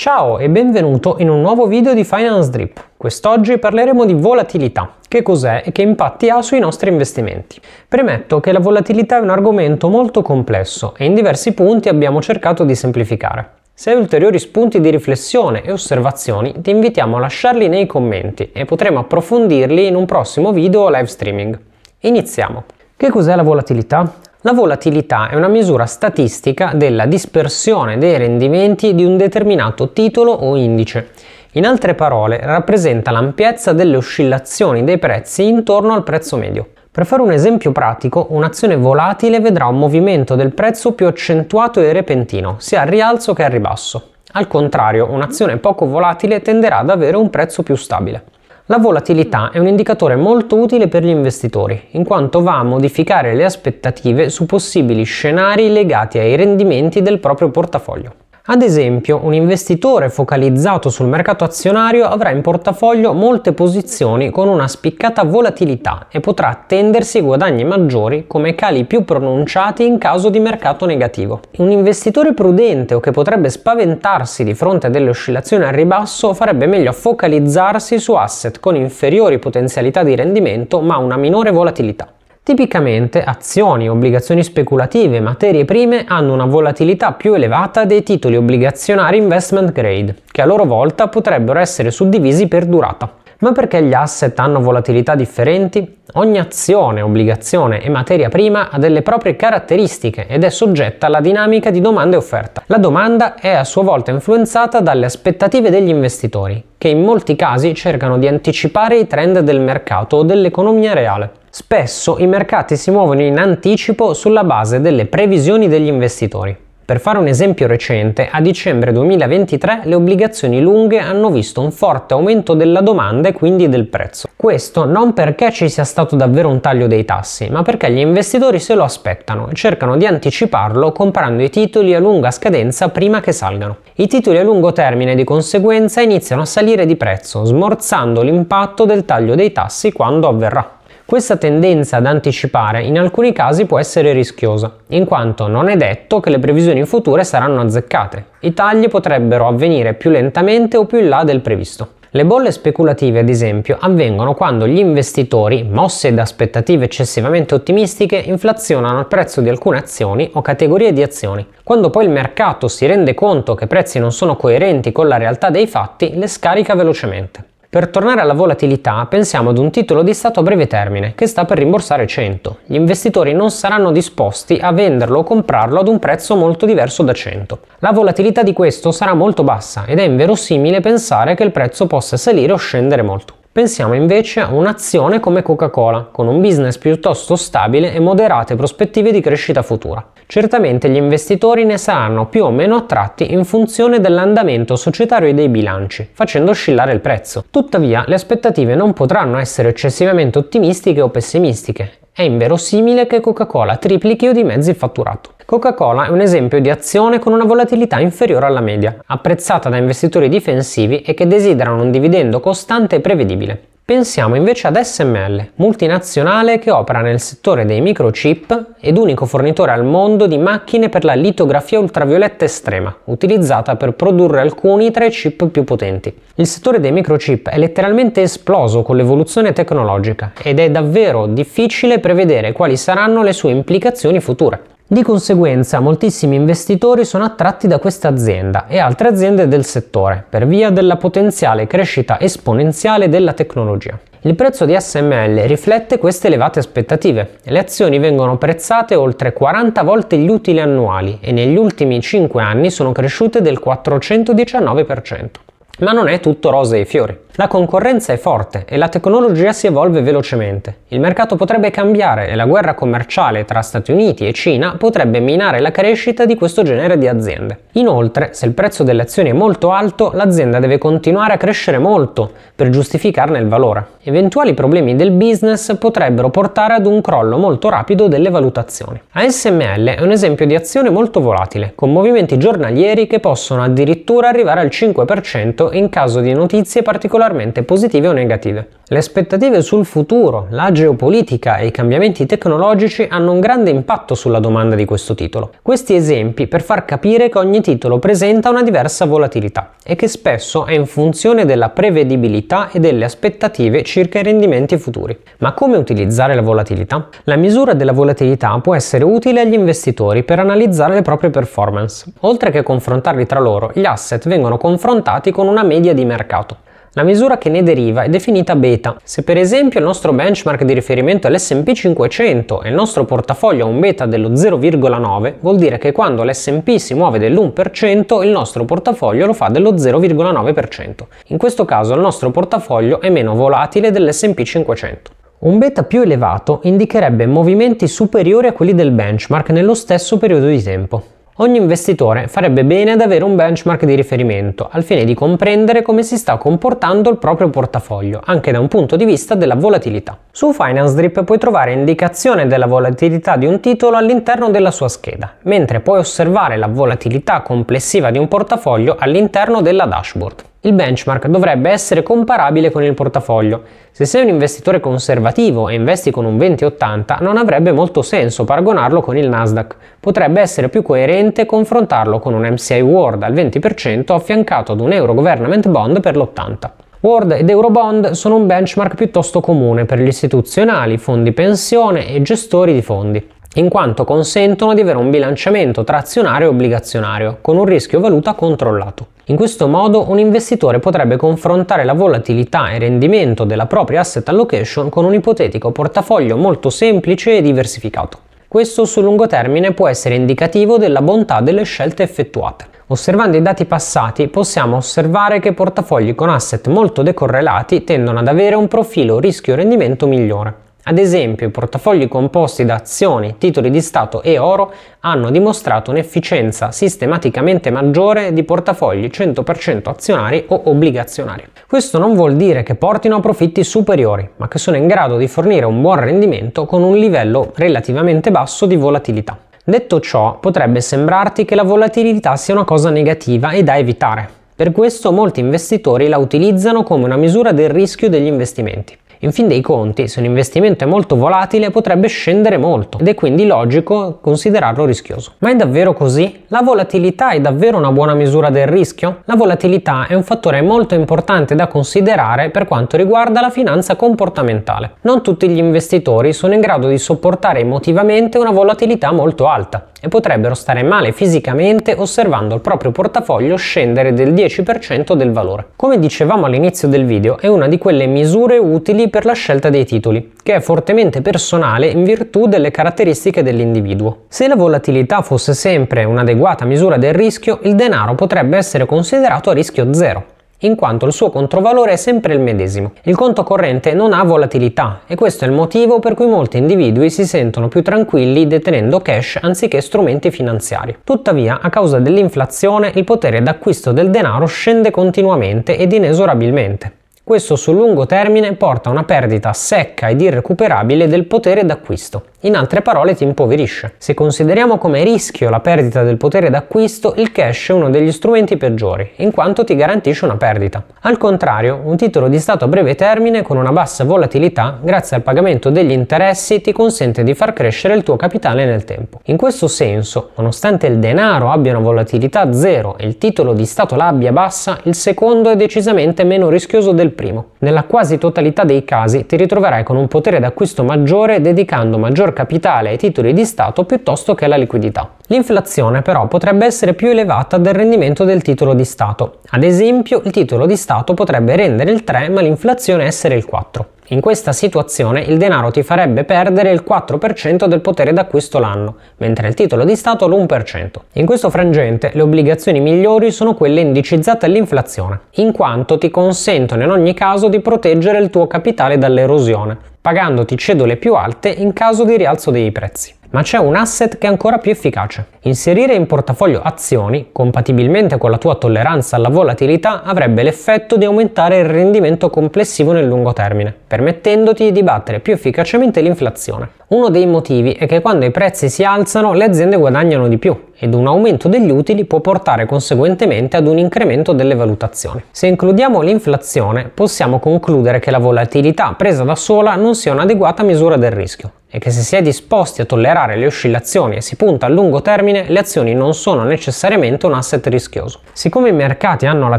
Ciao e benvenuto in un nuovo video di Finance Drip. Quest'oggi parleremo di volatilità, che cos'è e che impatti ha sui nostri investimenti. Premetto che la volatilità è un argomento molto complesso e in diversi punti abbiamo cercato di semplificare. Se hai ulteriori spunti di riflessione e osservazioni ti invitiamo a lasciarli nei commenti e potremo approfondirli in un prossimo video o live streaming. Iniziamo! Che cos'è la volatilità? La volatilità è una misura statistica della dispersione dei rendimenti di un determinato titolo o indice. In altre parole, rappresenta l'ampiezza delle oscillazioni dei prezzi intorno al prezzo medio. Per fare un esempio pratico, un'azione volatile vedrà un movimento del prezzo più accentuato e repentino, sia al rialzo che al ribasso. Al contrario, un'azione poco volatile tenderà ad avere un prezzo più stabile. La volatilità è un indicatore molto utile per gli investitori, in quanto va a modificare le aspettative su possibili scenari legati ai rendimenti del proprio portafoglio. Ad esempio, un investitore focalizzato sul mercato azionario avrà in portafoglio molte posizioni con una spiccata volatilità e potrà attendersi guadagni maggiori come cali più pronunciati in caso di mercato negativo. Un investitore prudente o che potrebbe spaventarsi di fronte a delle oscillazioni al ribasso farebbe meglio a focalizzarsi su asset con inferiori potenzialità di rendimento ma una minore volatilità. Tipicamente azioni, obbligazioni speculative e materie prime hanno una volatilità più elevata dei titoli obbligazionari investment grade, che a loro volta potrebbero essere suddivisi per durata. Ma perché gli asset hanno volatilità differenti? Ogni azione, obbligazione e materia prima ha delle proprie caratteristiche ed è soggetta alla dinamica di domanda e offerta. La domanda è a sua volta influenzata dalle aspettative degli investitori, che in molti casi cercano di anticipare i trend del mercato o dell'economia reale. Spesso i mercati si muovono in anticipo sulla base delle previsioni degli investitori. Per fare un esempio recente, a dicembre 2023 le obbligazioni lunghe hanno visto un forte aumento della domanda e quindi del prezzo. Questo non perché ci sia stato davvero un taglio dei tassi, ma perché gli investitori se lo aspettano e cercano di anticiparlo comprando i titoli a lunga scadenza prima che salgano. I titoli a lungo termine di conseguenza iniziano a salire di prezzo, smorzando l'impatto del taglio dei tassi quando avverrà. Questa tendenza ad anticipare in alcuni casi può essere rischiosa, in quanto non è detto che le previsioni future saranno azzeccate. I tagli potrebbero avvenire più lentamente o più in là del previsto. Le bolle speculative, ad esempio, avvengono quando gli investitori, mossi da aspettative eccessivamente ottimistiche, inflazionano il prezzo di alcune azioni o categorie di azioni. Quando poi il mercato si rende conto che i prezzi non sono coerenti con la realtà dei fatti, le scarica velocemente. Per tornare alla volatilità, pensiamo ad un titolo di Stato a breve termine che sta per rimborsare 100. Gli investitori non saranno disposti a venderlo o comprarlo ad un prezzo molto diverso da 100. La volatilità di questo sarà molto bassa ed è inverosimile pensare che il prezzo possa salire o scendere molto. Pensiamo invece a un'azione come Coca-Cola, con un business piuttosto stabile e moderate prospettive di crescita futura. Certamente gli investitori ne saranno più o meno attratti in funzione dell'andamento societario e dei bilanci, facendo oscillare il prezzo. Tuttavia, le aspettative non potranno essere eccessivamente ottimistiche o pessimistiche è inverosimile che Coca-Cola triplichi o dimezzi il fatturato. Coca-Cola è un esempio di azione con una volatilità inferiore alla media, apprezzata da investitori difensivi e che desiderano un dividendo costante e prevedibile. Pensiamo invece ad SML, multinazionale che opera nel settore dei microchip ed unico fornitore al mondo di macchine per la litografia ultravioletta estrema, utilizzata per produrre alcuni tra i chip più potenti. Il settore dei microchip è letteralmente esploso con l'evoluzione tecnologica ed è davvero difficile prevedere quali saranno le sue implicazioni future. Di conseguenza moltissimi investitori sono attratti da questa azienda e altre aziende del settore per via della potenziale crescita esponenziale della tecnologia. Il prezzo di SML riflette queste elevate aspettative. Le azioni vengono prezzate oltre 40 volte gli utili annuali e negli ultimi 5 anni sono cresciute del 419%. Ma non è tutto rose e fiori. La concorrenza è forte e la tecnologia si evolve velocemente. Il mercato potrebbe cambiare e la guerra commerciale tra Stati Uniti e Cina potrebbe minare la crescita di questo genere di aziende. Inoltre, se il prezzo delle azioni è molto alto, l'azienda deve continuare a crescere molto per giustificarne il valore. Eventuali problemi del business potrebbero portare ad un crollo molto rapido delle valutazioni. ASML è un esempio di azione molto volatile, con movimenti giornalieri che possono addirittura arrivare al 5% in caso di notizie particolarmente positive o negative. Le aspettative sul futuro, la geopolitica e i cambiamenti tecnologici hanno un grande impatto sulla domanda di questo titolo. Questi esempi per far capire che ogni titolo presenta una diversa volatilità e che spesso è in funzione della prevedibilità e delle aspettative circa i rendimenti futuri. Ma come utilizzare la volatilità? La misura della volatilità può essere utile agli investitori per analizzare le proprie performance. Oltre che confrontarli tra loro, gli asset vengono confrontati con una media di mercato. La misura che ne deriva è definita beta. Se per esempio il nostro benchmark di riferimento è l'S&P 500 e il nostro portafoglio ha un beta dello 0,9, vuol dire che quando l'S&P si muove dell'1%, il nostro portafoglio lo fa dello 0,9%. In questo caso il nostro portafoglio è meno volatile dell'S&P 500. Un beta più elevato indicherebbe movimenti superiori a quelli del benchmark nello stesso periodo di tempo ogni investitore farebbe bene ad avere un benchmark di riferimento al fine di comprendere come si sta comportando il proprio portafoglio, anche da un punto di vista della volatilità. Su Finance Drip puoi trovare indicazione della volatilità di un titolo all'interno della sua scheda, mentre puoi osservare la volatilità complessiva di un portafoglio all'interno della dashboard. Il benchmark dovrebbe essere comparabile con il portafoglio. Se sei un investitore conservativo e investi con un 2080, non avrebbe molto senso paragonarlo con il Nasdaq. Potrebbe essere più coerente confrontarlo con un MCI World al 20% affiancato ad un Euro Government Bond per l'80. World ed Eurobond sono un benchmark piuttosto comune per gli istituzionali, fondi pensione e gestori di fondi in quanto consentono di avere un bilanciamento tra azionario e obbligazionario, con un rischio valuta controllato. In questo modo un investitore potrebbe confrontare la volatilità e rendimento della propria asset allocation con un ipotetico portafoglio molto semplice e diversificato. Questo sul lungo termine può essere indicativo della bontà delle scelte effettuate. Osservando i dati passati possiamo osservare che portafogli con asset molto decorrelati tendono ad avere un profilo rischio-rendimento migliore. Ad esempio, i portafogli composti da azioni, titoli di Stato e oro hanno dimostrato un'efficienza sistematicamente maggiore di portafogli 100% azionari o obbligazionari. Questo non vuol dire che portino a profitti superiori, ma che sono in grado di fornire un buon rendimento con un livello relativamente basso di volatilità. Detto ciò, potrebbe sembrarti che la volatilità sia una cosa negativa e da evitare. Per questo molti investitori la utilizzano come una misura del rischio degli investimenti. In fin dei conti, se un investimento è molto volatile potrebbe scendere molto ed è quindi logico considerarlo rischioso. Ma è davvero così? La volatilità è davvero una buona misura del rischio? La volatilità è un fattore molto importante da considerare per quanto riguarda la finanza comportamentale. Non tutti gli investitori sono in grado di sopportare emotivamente una volatilità molto alta e potrebbero stare male fisicamente osservando il proprio portafoglio scendere del 10% del valore. Come dicevamo all'inizio del video, è una di quelle misure utili per la scelta dei titoli, che è fortemente personale in virtù delle caratteristiche dell'individuo. Se la volatilità fosse sempre un'adeguata misura del rischio, il denaro potrebbe essere considerato a rischio zero in quanto il suo controvalore è sempre il medesimo. Il conto corrente non ha volatilità e questo è il motivo per cui molti individui si sentono più tranquilli detenendo cash anziché strumenti finanziari. Tuttavia, a causa dell'inflazione, il potere d'acquisto del denaro scende continuamente ed inesorabilmente. Questo sul lungo termine porta a una perdita secca ed irrecuperabile del potere d'acquisto. In altre parole ti impoverisce. Se consideriamo come rischio la perdita del potere d'acquisto, il cash è uno degli strumenti peggiori, in quanto ti garantisce una perdita. Al contrario, un titolo di stato a breve termine con una bassa volatilità, grazie al pagamento degli interessi, ti consente di far crescere il tuo capitale nel tempo. In questo senso, nonostante il denaro abbia una volatilità zero e il titolo di stato l'abbia bassa, il secondo è decisamente meno rischioso del primo. Nella quasi totalità dei casi ti ritroverai con un potere d'acquisto maggiore dedicando maggiore maggior capitale ai titoli di Stato piuttosto che alla liquidità. L'inflazione però potrebbe essere più elevata del rendimento del titolo di Stato. Ad esempio, il titolo di Stato potrebbe rendere il 3 ma l'inflazione essere il 4. In questa situazione il denaro ti farebbe perdere il 4% del potere d'acquisto l'anno, mentre il titolo di Stato l'1%. In questo frangente le obbligazioni migliori sono quelle indicizzate all'inflazione, in quanto ti consentono in ogni caso di proteggere il tuo capitale dall'erosione, pagandoti cedole più alte in caso di rialzo dei prezzi ma c'è un asset che è ancora più efficace. Inserire in portafoglio azioni, compatibilmente con la tua tolleranza alla volatilità, avrebbe l'effetto di aumentare il rendimento complessivo nel lungo termine, permettendoti di battere più efficacemente l'inflazione. Uno dei motivi è che quando i prezzi si alzano le aziende guadagnano di più ed un aumento degli utili può portare conseguentemente ad un incremento delle valutazioni. Se includiamo l'inflazione possiamo concludere che la volatilità presa da sola non sia un'adeguata misura del rischio, e che se si è disposti a tollerare le oscillazioni e si punta a lungo termine, le azioni non sono necessariamente un asset rischioso. Siccome i mercati hanno la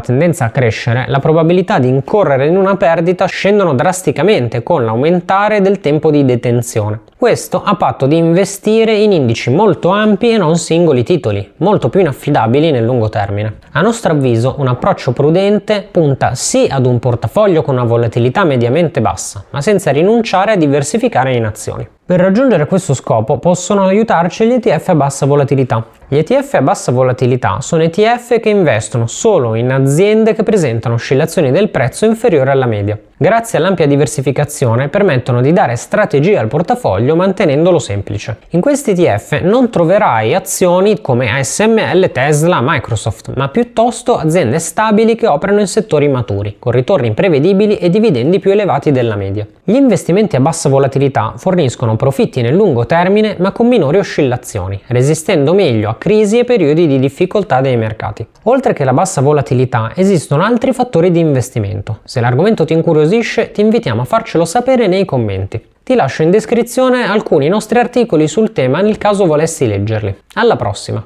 tendenza a crescere, la probabilità di incorrere in una perdita scendono drasticamente con l'aumentare del tempo di detenzione. Questo a patto di investire in indici molto ampi e non singoli titoli, molto più inaffidabili nel lungo termine. A nostro avviso un approccio prudente punta sì ad un portafoglio con una volatilità mediamente bassa, ma senza rinunciare a diversificare in azioni. Per raggiungere questo scopo possono aiutarci gli ETF a bassa volatilità. Gli ETF a bassa volatilità sono ETF che investono solo in aziende che presentano oscillazioni del prezzo inferiore alla media. Grazie all'ampia diversificazione permettono di dare strategia al portafoglio mantenendolo semplice. In questi ETF non troverai azioni come ASML, Tesla, Microsoft, ma piuttosto aziende stabili che operano in settori maturi, con ritorni imprevedibili e dividendi più elevati della media. Gli investimenti a bassa volatilità forniscono profitti nel lungo termine ma con minori oscillazioni, resistendo meglio a crisi e periodi di difficoltà dei mercati. Oltre che la bassa volatilità, esistono altri fattori di investimento. Se l'argomento ti incuriosisce, ti invitiamo a farcelo sapere nei commenti. Ti lascio in descrizione alcuni nostri articoli sul tema nel caso volessi leggerli. Alla prossima!